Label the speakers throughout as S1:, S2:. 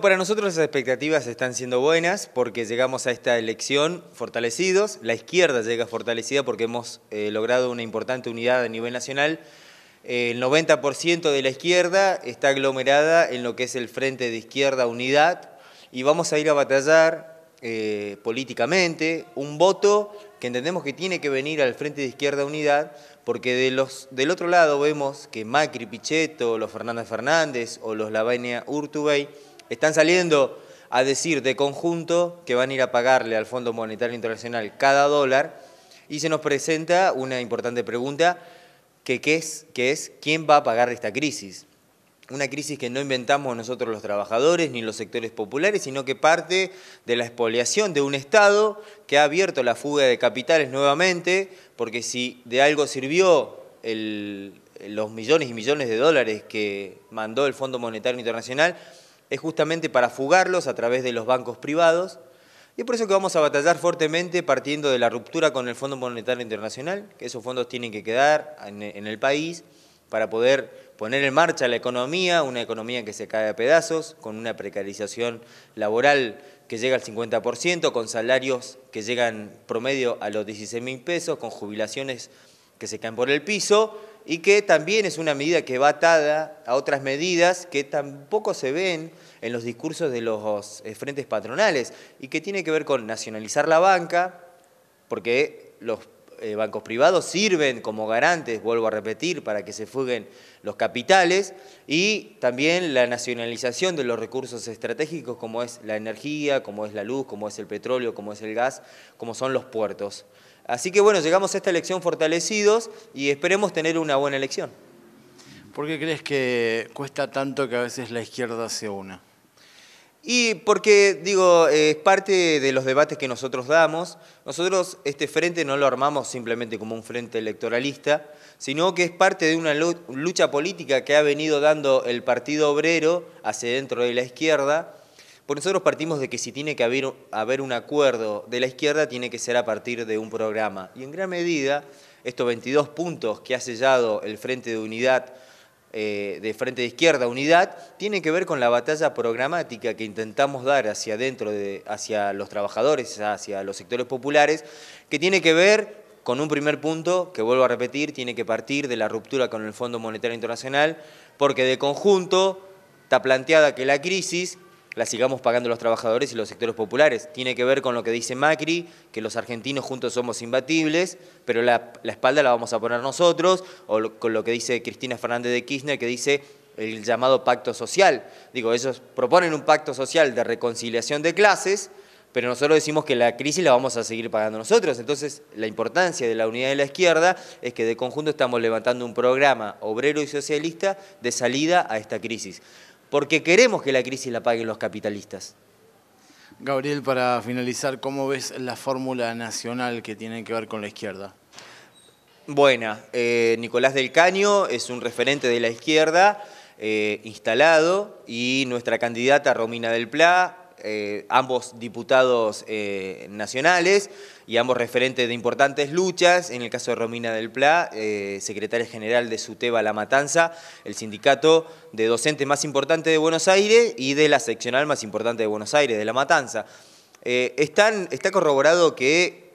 S1: Para nosotros las expectativas están siendo buenas porque llegamos a esta elección fortalecidos, la izquierda llega fortalecida porque hemos eh, logrado una importante unidad a nivel nacional. El 90% de la izquierda está aglomerada en lo que es el Frente de Izquierda Unidad y vamos a ir a batallar eh, políticamente un voto que entendemos que tiene que venir al Frente de Izquierda Unidad porque de los, del otro lado vemos que Macri, Pichetto, los Fernández Fernández o los Lavagna Urtubey están saliendo a decir de conjunto que van a ir a pagarle al Fondo Monetario Internacional cada dólar y se nos presenta una importante pregunta que, es, es quién va a pagar esta crisis. Una crisis que no inventamos nosotros los trabajadores ni los sectores populares, sino que parte de la expoliación de un Estado que ha abierto la fuga de capitales nuevamente, porque si de algo sirvió los millones y millones de dólares que mandó el Fondo Monetario Internacional es justamente para fugarlos a través de los bancos privados. Y por eso que vamos a batallar fuertemente partiendo de la ruptura con el Fondo Monetario Internacional, que esos fondos tienen que quedar en el país para poder poner en marcha la economía, una economía que se cae a pedazos, con una precarización laboral que llega al 50%, con salarios que llegan promedio a los 16 mil pesos, con jubilaciones que se caen por el piso y que también es una medida que va atada a otras medidas que tampoco se ven en los discursos de los eh, frentes patronales y que tiene que ver con nacionalizar la banca, porque los eh, bancos privados sirven como garantes, vuelvo a repetir, para que se fuguen los capitales, y también la nacionalización de los recursos estratégicos como es la energía, como es la luz, como es el petróleo, como es el gas, como son los puertos. Así que bueno, llegamos a esta elección fortalecidos y esperemos tener una buena elección. ¿Por qué crees que cuesta tanto que a veces la izquierda se una? Y porque, digo, es parte de los debates que nosotros damos. Nosotros este frente no lo armamos simplemente como un frente electoralista, sino que es parte de una lucha política que ha venido dando el Partido Obrero hacia dentro de la izquierda por pues nosotros partimos de que si tiene que haber, haber un acuerdo de la izquierda, tiene que ser a partir de un programa. Y en gran medida, estos 22 puntos que ha sellado el Frente de Unidad, eh, de Frente de Izquierda Unidad, tiene que ver con la batalla programática que intentamos dar hacia adentro, hacia los trabajadores, hacia los sectores populares, que tiene que ver con un primer punto que vuelvo a repetir, tiene que partir de la ruptura con el Fondo Monetario Internacional, porque de conjunto está planteada que la crisis la sigamos pagando los trabajadores y los sectores populares. Tiene que ver con lo que dice Macri, que los argentinos juntos somos imbatibles, pero la, espalda la vamos a poner nosotros, o con lo que dice Cristina Fernández de Kirchner, que dice el llamado pacto social. Digo, ellos proponen un pacto social de reconciliación de clases, pero nosotros decimos que la crisis la vamos a seguir pagando nosotros. Entonces, la importancia de la unidad de la izquierda es que de conjunto estamos levantando un programa obrero y socialista de salida a esta crisis porque queremos que la crisis la paguen los capitalistas. Gabriel, para finalizar, ¿cómo ves la fórmula nacional que tiene que ver con la izquierda? Buena. Eh, Nicolás del Caño es un referente de la izquierda eh, instalado y nuestra candidata Romina del Pla eh, ambos diputados eh, nacionales y ambos referentes de importantes luchas, en el caso de Romina del Pla, eh, secretaria general de SUTEBA La Matanza, el sindicato de docentes más importante de Buenos Aires y de la seccional más importante de Buenos Aires, de La Matanza. Están, está corroborado que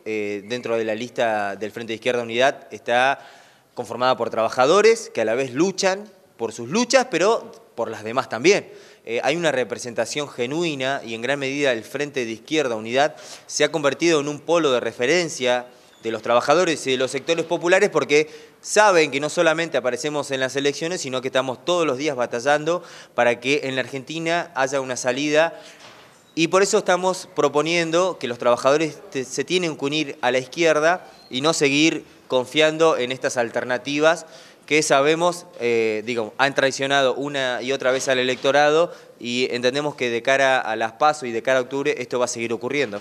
S1: dentro de la lista del Frente de Izquierda Unidad está conformada por trabajadores que a la vez luchan por sus luchas, pero por las demás también. Eh, hay una representación genuina y en gran medida el Frente de Izquierda Unidad se ha convertido en un polo de referencia de los trabajadores y de los sectores populares porque saben que no solamente aparecemos en las elecciones, sino que estamos todos los días batallando para que en la Argentina haya una salida y por eso estamos proponiendo que los trabajadores se tienen que unir a la izquierda y no seguir confiando en estas alternativas que sabemos, eh, han traicionado una y otra vez al electorado y entendemos que de cara a las pasos y de cara a octubre esto va a seguir ocurriendo.